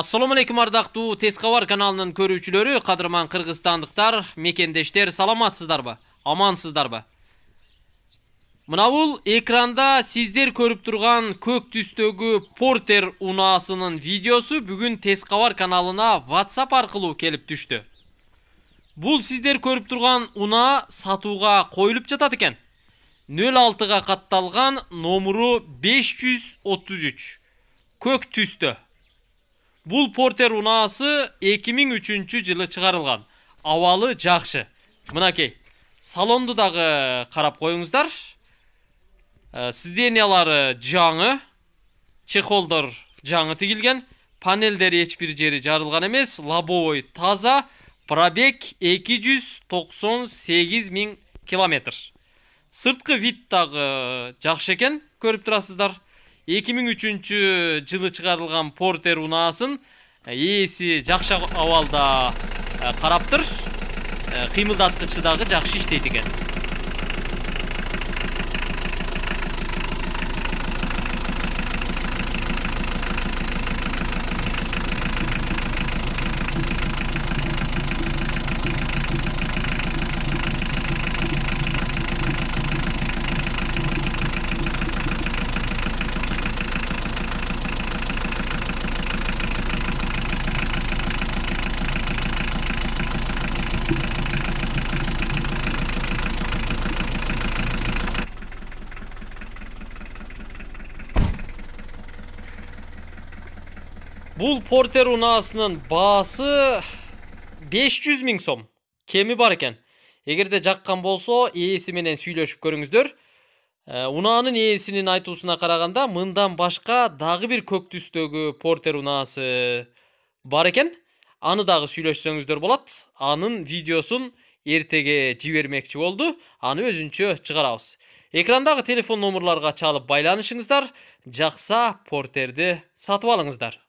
Ассаламу алейкум ардактуу Тескавар каналынын көрүүчүлөрү, кадырман кыргызстандыктар, мекендештер, саламатсыздарбы? Амансыздарбы? Мына бул экранда сиздер көрүп турган көк түстөгү Портер унаасынын видеосу бүгін Тескавар каналына WhatsApp аркылуу келіп түштү. Бұл сиздер көрүп турган унаа сатуға коюлуп жатат экен. 06 ға қатталған номуру 533. Көк түстө Бұл портер унаасы 2003 жылы чыгарылган абалы жакшы мынакей салонды дагы қарап қойыңыздар. сидениялары жаңы Чехолдар жаңы тігілген. панелдери эч бир жері жарылган эмес лобовой таза пробег 298 миң километр сырткы вид дагы жакшы экен көрүп турасыздар 2003 жылы чыгарылган портер унаасын ээси жакшы абалда караптыр кыймылдаткычы дагы жакшы иштейт экен Бұл портер унасының басы 500 мін сом. Кемі бар екен. Егерде жаққан болса, ээси менен сүйлөшүп көріңіздер. Унаанын ээсинин айтуусуна қарағанда, мындан башка дагы бир көк түстөгү портер унаасы бар экен. Аны дагы сүйлөшсөңүздөр болот. Анын видеосун эртеге жибермекчи болду. Аны өзүнчө чыгарабыз. Экрандагы телефон номерларга чалып байланышыңыздар, жакса портерди сатып алыңыздар.